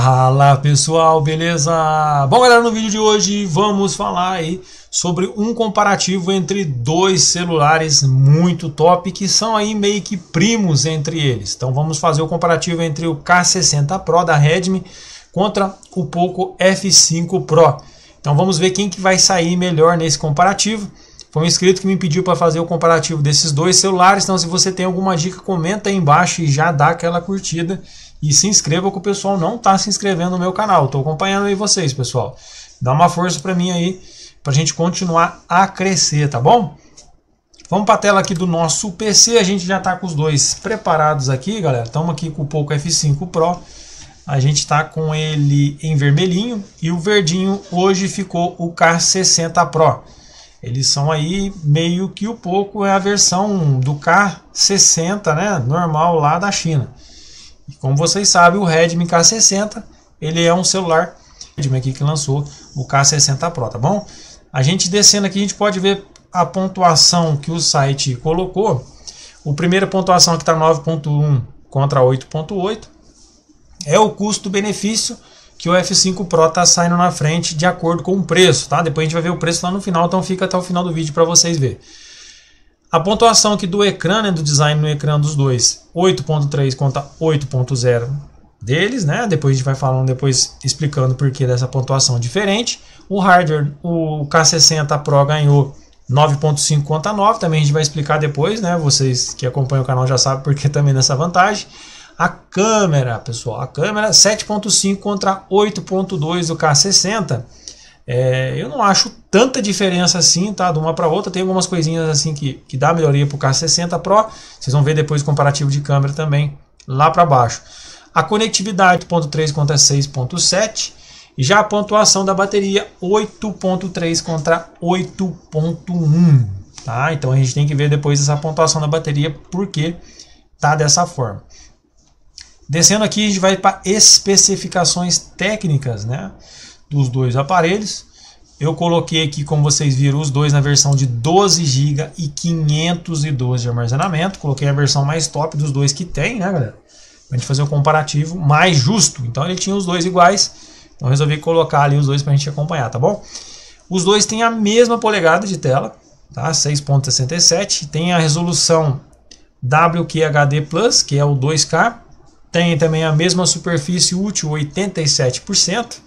Fala pessoal, beleza? Bom galera, no vídeo de hoje vamos falar aí sobre um comparativo entre dois celulares muito top que são aí meio que primos entre eles. Então vamos fazer o comparativo entre o K60 Pro da Redmi contra o Poco F5 Pro. Então vamos ver quem que vai sair melhor nesse comparativo. Foi um inscrito que me pediu para fazer o comparativo desses dois celulares, então se você tem alguma dica comenta aí embaixo e já dá aquela curtida e se inscreva que o pessoal não está se inscrevendo no meu canal. Estou acompanhando aí vocês, pessoal. Dá uma força para mim aí, para a gente continuar a crescer, tá bom? Vamos para a tela aqui do nosso PC, a gente já está com os dois preparados aqui, galera. Estamos aqui com o Poco F5 Pro, a gente está com ele em vermelhinho e o verdinho hoje ficou o K60 Pro. Eles são aí meio que o Poco é a versão do K60, né, normal lá da China. E como vocês sabem, o Redmi K60, ele é um celular Redmi aqui que lançou o K60 Pro, tá bom? A gente descendo aqui, a gente pode ver a pontuação que o site colocou. O primeira pontuação que está 9.1 contra 8.8 é o custo-benefício que o F5 Pro está saindo na frente de acordo com o preço, tá? Depois a gente vai ver o preço lá no final, então fica até o final do vídeo para vocês verem. A pontuação aqui do ecrã, né, do design no ecrã dos dois, 8.3 contra 8.0 deles, né? Depois a gente vai falando depois explicando por que dessa pontuação diferente. O hardware, o K60 Pro ganhou 9.5 contra 9, também a gente vai explicar depois, né? Vocês que acompanham o canal já sabem por que também dessa vantagem. A câmera, pessoal, a câmera 7.5 contra 8.2 do K60. É, eu não acho tanta diferença assim, tá? De uma para outra. Tem algumas coisinhas assim que, que dá melhoria para o K60 Pro. Vocês vão ver depois o comparativo de câmera também lá para baixo. A conectividade 8.3 contra 6.7 e já a pontuação da bateria 8.3 contra 8.1, tá? Então a gente tem que ver depois essa pontuação da bateria porque tá dessa forma. Descendo aqui a gente vai para especificações técnicas, né? dos dois aparelhos. Eu coloquei aqui, como vocês viram, os dois na versão de 12 GB e 512 de armazenamento. Coloquei a versão mais top dos dois que tem, né, galera? a gente fazer um comparativo mais justo. Então ele tinha os dois iguais. Então resolvi colocar ali os dois para a gente acompanhar, tá bom? Os dois têm a mesma polegada de tela, tá? 6.67. Tem a resolução WQHD Plus, que é o 2K. Tem também a mesma superfície útil, 87%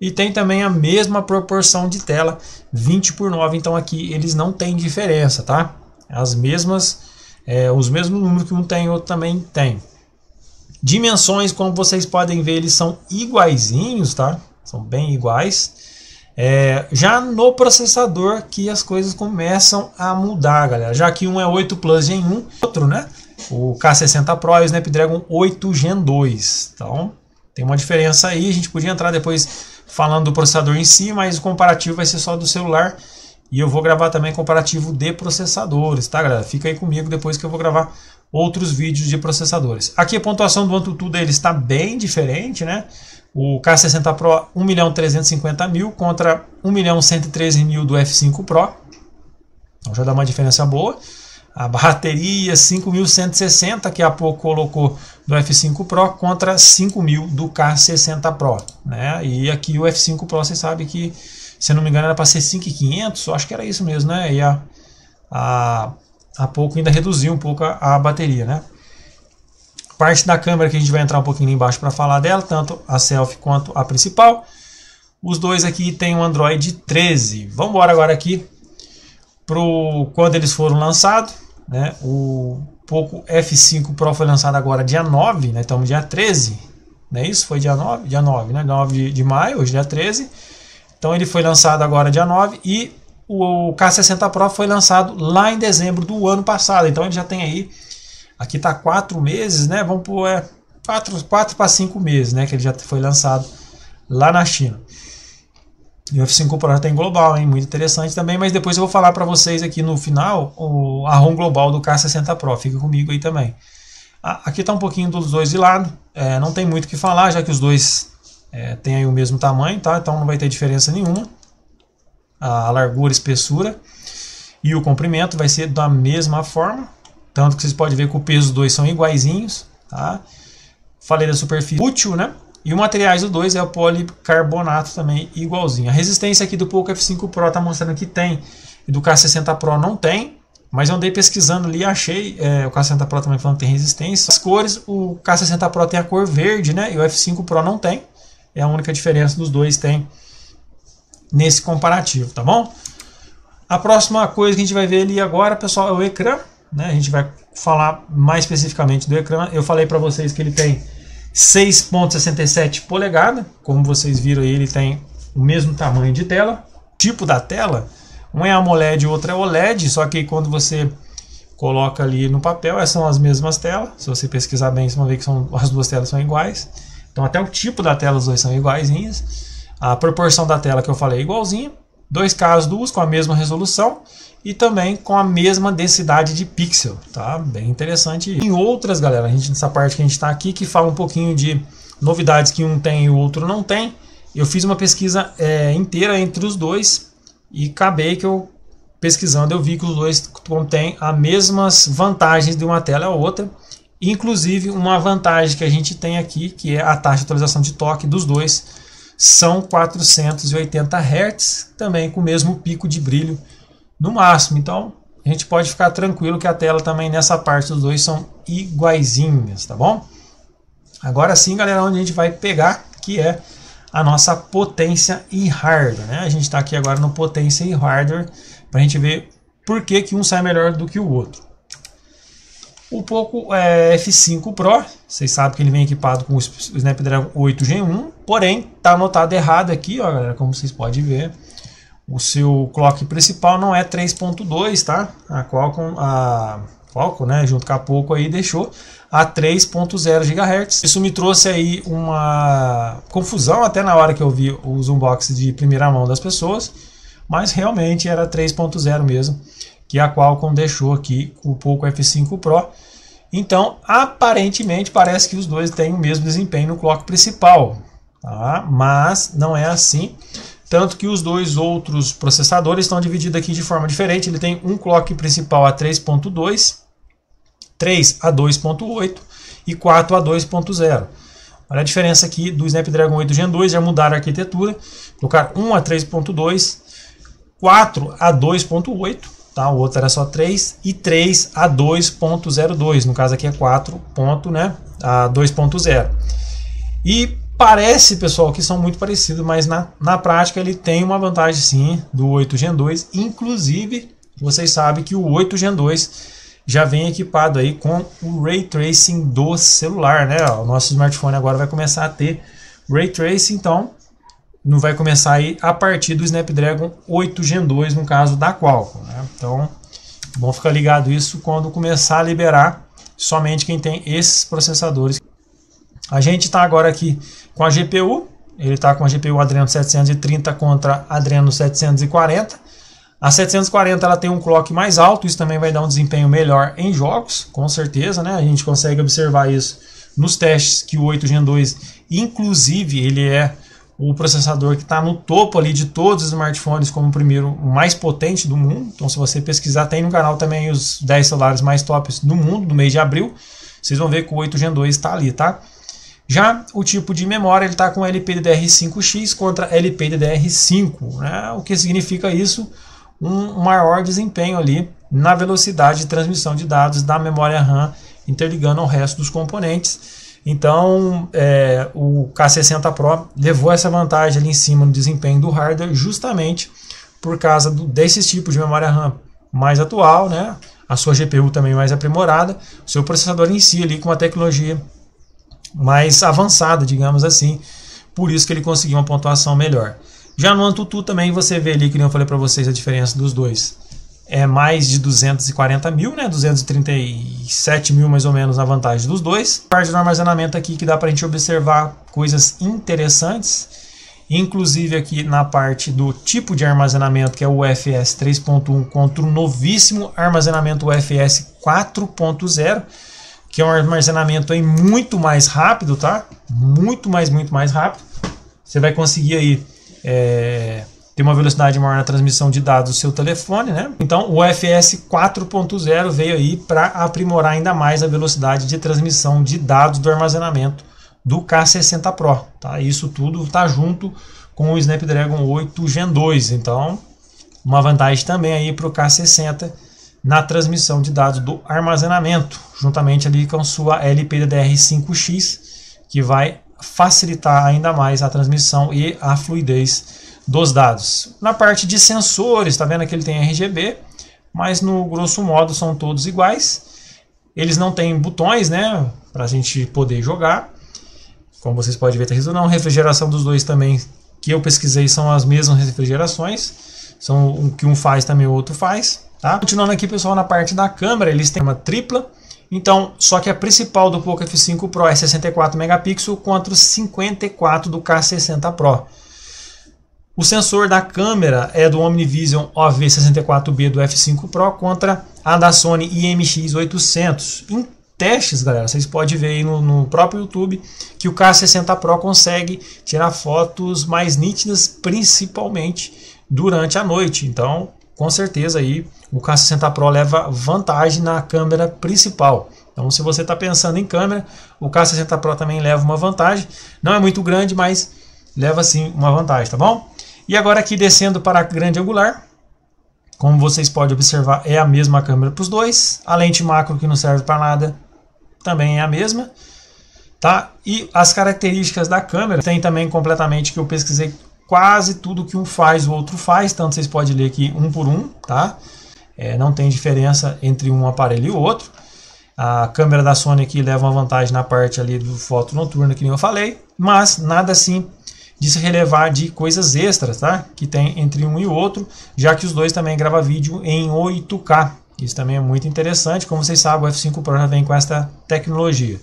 e tem também a mesma proporção de tela, 20 por 9, então aqui eles não têm diferença, tá? As mesmas, é, os mesmos números que um tem, outro também tem. Dimensões, como vocês podem ver, eles são iguaizinhos, tá? São bem iguais. É, já no processador que as coisas começam a mudar, galera. Já que um é 8 Plus Gen 1, outro, né? O K60 Pro e o Snapdragon 8 Gen 2. Então, tem uma diferença aí. A gente podia entrar depois falando do processador em si, mas o comparativo vai ser só do celular. E eu vou gravar também comparativo de processadores, tá galera? Fica aí comigo depois que eu vou gravar outros vídeos de processadores. Aqui a pontuação do AnTuTu dele está bem diferente, né? O K60 Pro 1 milhão 350 mil contra 1 milhão 113 mil do F5 Pro. Então já dá uma diferença boa. A bateria 5160, que a pouco colocou do F5 Pro contra 5000 do K60 Pro, né? E aqui o F5 Pro, você sabe que, se não me engano, era para ser 5500, acho que era isso mesmo, né? E a, a, a pouco ainda reduziu um pouco a, a bateria, né? parte da câmera que a gente vai entrar um pouquinho embaixo para falar dela, tanto a selfie quanto a principal. Os dois aqui tem o um Android 13. Vamos embora agora aqui pro quando eles foram lançados. Né? O Poco F5 Pro foi lançado agora dia 9, né? estamos dia 13, não é isso? Foi dia 9? Dia 9, né? 9 de, de maio, hoje dia 13. Então ele foi lançado agora dia 9 e o K60 Pro foi lançado lá em dezembro do ano passado. Então ele já tem aí, aqui está 4 meses, né? Vamos pôr é, 4, 4 para 5 meses, né? Que ele já foi lançado lá na China. E o F5 Pro tem tá global, hein? muito interessante também, mas depois eu vou falar para vocês aqui no final o, a ROM global do K60 Pro, fica comigo aí também. aqui está um pouquinho dos dois de lado, é, não tem muito o que falar, já que os dois é, têm aí o mesmo tamanho, tá? então não vai ter diferença nenhuma. A largura, a espessura e o comprimento vai ser da mesma forma, tanto que vocês podem ver que o peso dos dois são iguaizinhos. Tá? Falei da superfície útil, né? E o materiais do 2 é o policarbonato também, igualzinho. A resistência aqui do Poco F5 Pro tá mostrando que tem, e do K60 Pro não tem, mas eu andei pesquisando ali achei é, o K60 Pro também falando que tem resistência. As cores, o K60 Pro tem a cor verde, né? E o F5 Pro não tem. É a única diferença dos dois tem nesse comparativo, tá bom? A próxima coisa que a gente vai ver ali agora, pessoal, é o ecrã. Né? A gente vai falar mais especificamente do ecrã. Eu falei para vocês que ele tem 6.67 polegada, como vocês viram aí, ele tem tá o mesmo tamanho de tela, tipo da tela, um é AMOLED e outro é OLED, só que quando você coloca ali no papel, essas são as mesmas telas, se você pesquisar bem, você vai ver que são, as duas telas são iguais, então até o tipo da tela, as duas são iguaizinhas, a proporção da tela que eu falei é igualzinha, dois casos, duas com a mesma resolução, e também com a mesma densidade de pixel, tá? Bem interessante. Em outras, galera, a gente nessa parte que a gente está aqui que fala um pouquinho de novidades que um tem e o outro não tem. Eu fiz uma pesquisa é, inteira entre os dois e acabei que eu pesquisando eu vi que os dois contêm as mesmas vantagens de uma tela a outra. Inclusive, uma vantagem que a gente tem aqui, que é a taxa de atualização de toque dos dois, são 480 Hz, também com o mesmo pico de brilho no máximo. Então a gente pode ficar tranquilo que a tela também nessa parte dos dois são iguaizinhas, tá bom? Agora sim, galera, onde a gente vai pegar, que é a nossa potência e hardware, né? A gente está aqui agora no potência e hardware para a gente ver por que, que um sai melhor do que o outro. O Poco é, F5 Pro, vocês sabem que ele vem equipado com o Snapdragon 8 Gen 1, porém tá anotado errado aqui, ó, galera, como vocês podem ver. O seu clock principal não é 3.2, tá? A Qualcomm, a Qualcomm, né, junto com a pouco aí deixou a 3.0 GHz. Isso me trouxe aí uma confusão até na hora que eu vi os unboxings de primeira mão das pessoas, mas realmente era 3.0 mesmo que a Qualcomm deixou aqui o Poco F5 Pro. Então, aparentemente parece que os dois têm o mesmo desempenho no clock principal, tá? mas não é assim tanto que os dois outros processadores estão divididos aqui de forma diferente. Ele tem um clock principal a 3.2, 3 a 2.8 e 4 a 2.0. Olha a diferença aqui do Snapdragon 8 Gen 2, já mudaram a arquitetura, colocar 1 a 3.2, 4 a 2.8, tá? o outro era só 3, e 3 a 2.02, no caso aqui é 4 ponto, né? a 2.0. E Parece, pessoal, que são muito parecidos, mas na, na prática ele tem uma vantagem sim do 8 Gen 2. Inclusive, vocês sabem que o 8 Gen 2 já vem equipado aí com o Ray Tracing do celular, né? O nosso smartphone agora vai começar a ter Ray Tracing, então não vai começar aí a partir do Snapdragon 8 Gen 2, no caso da Qualcomm. Né? Então, bom ficar ligado isso quando começar a liberar somente quem tem esses processadores a gente está agora aqui com a GPU, ele está com a GPU Adreno 730 contra Adreno 740. A 740 ela tem um clock mais alto, isso também vai dar um desempenho melhor em jogos, com certeza, né? A gente consegue observar isso nos testes que o 8 Gen 2, inclusive, ele é o processador que está no topo ali de todos os smartphones como o primeiro o mais potente do mundo. Então, se você pesquisar, tem no canal também os 10 celulares mais tops do mundo do mês de abril. Vocês vão ver que o 8 Gen 2 está ali, tá? Já o tipo de memória está com LPDDR5X contra LPDDR5, né? o que significa isso? Um maior desempenho ali na velocidade de transmissão de dados da memória RAM interligando ao resto dos componentes. Então, é, o K60 Pro levou essa vantagem ali em cima no desempenho do hardware, justamente por causa do, desses tipos de memória RAM mais atual, né? a sua GPU também mais aprimorada, o seu processador em si ali com a tecnologia mais avançada, digamos assim. Por isso que ele conseguiu uma pontuação melhor. Já no Antutu também você vê ali, que nem eu falei para vocês, a diferença dos dois. É mais de 240 mil, né? 237 mil mais ou menos na vantagem dos dois. Parte do armazenamento aqui que dá para a gente observar coisas interessantes. Inclusive aqui na parte do tipo de armazenamento, que é o UFS 3.1 contra o novíssimo armazenamento UFS 4.0 que é um armazenamento aí muito mais rápido, tá? Muito mais, muito mais rápido. Você vai conseguir aí é, ter uma velocidade maior na transmissão de dados do seu telefone, né? Então o FS 4.0 veio aí para aprimorar ainda mais a velocidade de transmissão de dados do armazenamento do K60 Pro, tá? Isso tudo tá junto com o Snapdragon 8 Gen 2, então uma vantagem também aí para o K60 na transmissão de dados do armazenamento, juntamente ali com sua LPDDR5X, que vai facilitar ainda mais a transmissão e a fluidez dos dados. Na parte de sensores, está vendo que ele tem RGB, mas no grosso modo são todos iguais. Eles não têm botões, né, para a gente poder jogar. Como vocês podem ver, tá não. Refrigeração dos dois também que eu pesquisei são as mesmas refrigerações. São o que um faz também o outro faz. Tá? Continuando aqui, pessoal, na parte da câmera, eles têm uma tripla. Então, só que a principal do Poco F5 Pro é 64 megapixels contra os 54 do K60 Pro. O sensor da câmera é do OmniVision OV64B do F5 Pro contra a da Sony IMX800. Em testes, galera, vocês podem ver aí no, no próprio YouTube que o K60 Pro consegue tirar fotos mais nítidas, principalmente durante a noite. Então, com certeza aí o K60 Pro leva vantagem na câmera principal. Então, se você está pensando em câmera, o K60 Pro também leva uma vantagem. Não é muito grande, mas leva sim uma vantagem, tá bom? E agora aqui descendo para a grande angular, como vocês podem observar, é a mesma câmera para os dois. A lente macro que não serve para nada também é a mesma. Tá? E as características da câmera tem também completamente que eu pesquisei quase tudo que um faz, o outro faz, tanto vocês podem ler aqui um por um, tá? É, não tem diferença entre um aparelho e o outro. A câmera da Sony aqui leva uma vantagem na parte ali do foto noturna, que nem eu falei, mas nada assim de se relevar de coisas extras, tá? Que tem entre um e outro, já que os dois também gravam vídeo em 8K. Isso também é muito interessante, como vocês sabem, o F5 Pro já vem com esta tecnologia.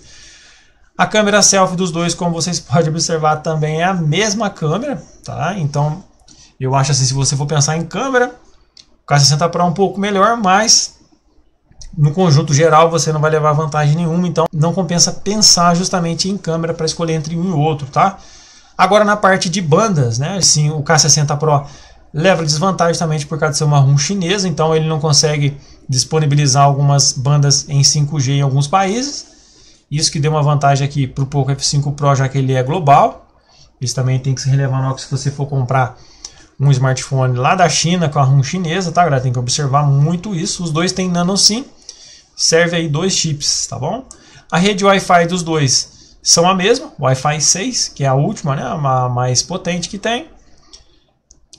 A câmera selfie dos dois, como vocês podem observar, também é a mesma câmera, tá? Então, eu acho assim, se você for pensar em câmera, o K60 Pro é um pouco melhor, mas no conjunto geral você não vai levar vantagem nenhuma, então não compensa pensar justamente em câmera para escolher entre um e outro, tá? Agora na parte de bandas, né? Sim, o K60 Pro leva desvantagem também por causa de ser uma ROM chinesa, então ele não consegue disponibilizar algumas bandas em 5G em alguns países. Isso que deu uma vantagem aqui para o Poco F5 Pro, já que ele é global. Isso também tem que se relevar no que se você for comprar um smartphone lá da China com a ROM chinesa, tá, galera? Tem que observar muito isso. Os dois têm nano SIM, serve aí dois chips, tá bom? A rede Wi-Fi dos dois são a mesma, Wi-Fi 6, que é a última, né, a mais potente que tem.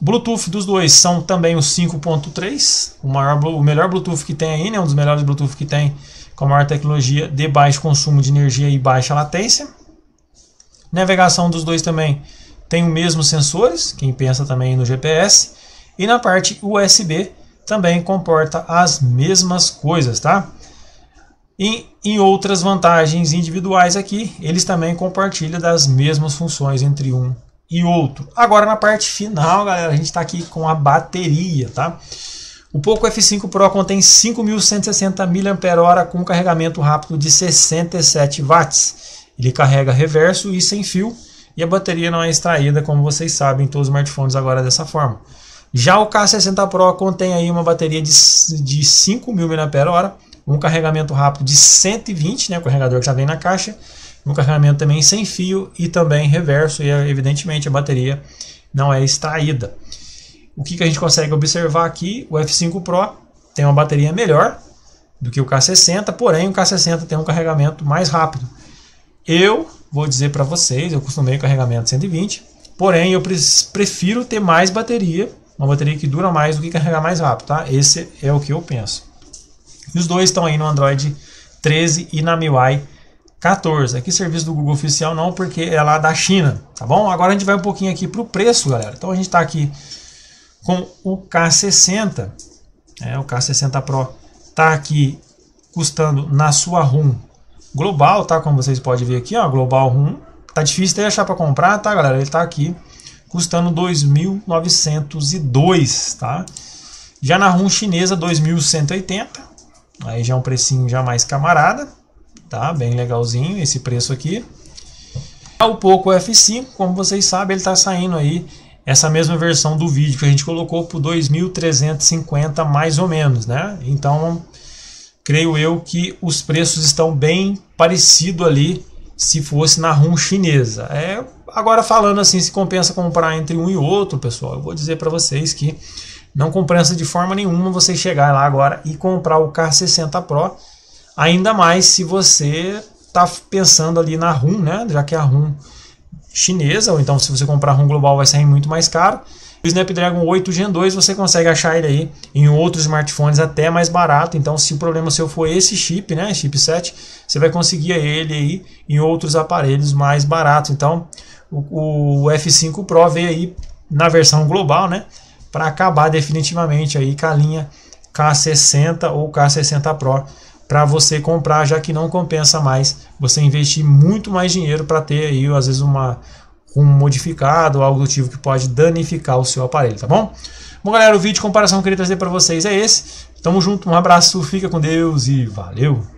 Bluetooth dos dois são também os 5.3, o maior o melhor Bluetooth que tem aí, né, um dos melhores Bluetooth que tem com a maior tecnologia de baixo consumo de energia e baixa latência. Navegação dos dois também tem os mesmos sensores, quem pensa também no GPS, e na parte USB também comporta as mesmas coisas, tá? E em outras vantagens individuais aqui, eles também compartilham das mesmas funções entre um e outro. Agora na parte final, galera, a gente está aqui com a bateria, tá? O Poco F5 Pro contém 5.160 mAh com carregamento rápido de 67 watts. Ele carrega reverso e sem fio e a bateria não é extraída, como vocês sabem, todos os smartphones agora dessa forma. Já o K60 Pro contém aí uma bateria de, de 5.000 mAh, um carregamento rápido de 120, né, o carregador que já vem na caixa, um carregamento também sem fio e também reverso e evidentemente a bateria não é extraída. O que, que a gente consegue observar aqui? O F5 Pro tem uma bateria melhor do que o K60, porém o K60 tem um carregamento mais rápido. Eu vou dizer para vocês, eu costumei o carregamento 120, porém eu prefiro ter mais bateria, uma bateria que dura mais do que carregar mais rápido, tá? Esse é o que eu penso. E os dois estão aí no Android 13 e na MIUI 14. Aqui serviço do Google oficial não, porque é lá da China, tá bom? Agora a gente vai um pouquinho aqui para o preço, galera. Então a gente está aqui com o K60. É, o K60 Pro está aqui custando na sua RUM global, tá? Como vocês podem ver aqui, ó, global RUM. Tá difícil até achar para comprar, tá, galera? Ele tá aqui custando 2.902, tá? Já na RUM chinesa, 2180. Aí já é um precinho já mais camarada, tá? Bem legalzinho esse preço aqui. É o Poco F5, como vocês sabem, ele está saindo aí essa mesma versão do vídeo que a gente colocou por 2.350 mais ou menos, né? Então, creio eu que os preços estão bem parecido ali se fosse na RUM chinesa. É, agora falando assim, se compensa comprar entre um e outro, pessoal, eu vou dizer para vocês que não compensa de forma nenhuma você chegar lá agora e comprar o Car 60 Pro, ainda mais se você está pensando ali na RUM né? Já que a ROM chinesa, ou então se você comprar um global vai sair muito mais caro. O Snapdragon 8 Gen 2 você consegue achar ele aí em outros smartphones até mais barato. Então, se o problema seu for esse chip, né, chipset, você vai conseguir ele aí em outros aparelhos mais barato. Então, o, o F5 Pro veio aí na versão global, né, para acabar definitivamente aí com a linha K60 ou K60 Pro para você comprar, já que não compensa mais você investir muito mais dinheiro para ter aí, às vezes, uma, um modificado, ou algo do tipo que pode danificar o seu aparelho, tá bom? Bom, galera, o vídeo de comparação que eu queria trazer para vocês é esse. Tamo junto, um abraço, fica com Deus e valeu!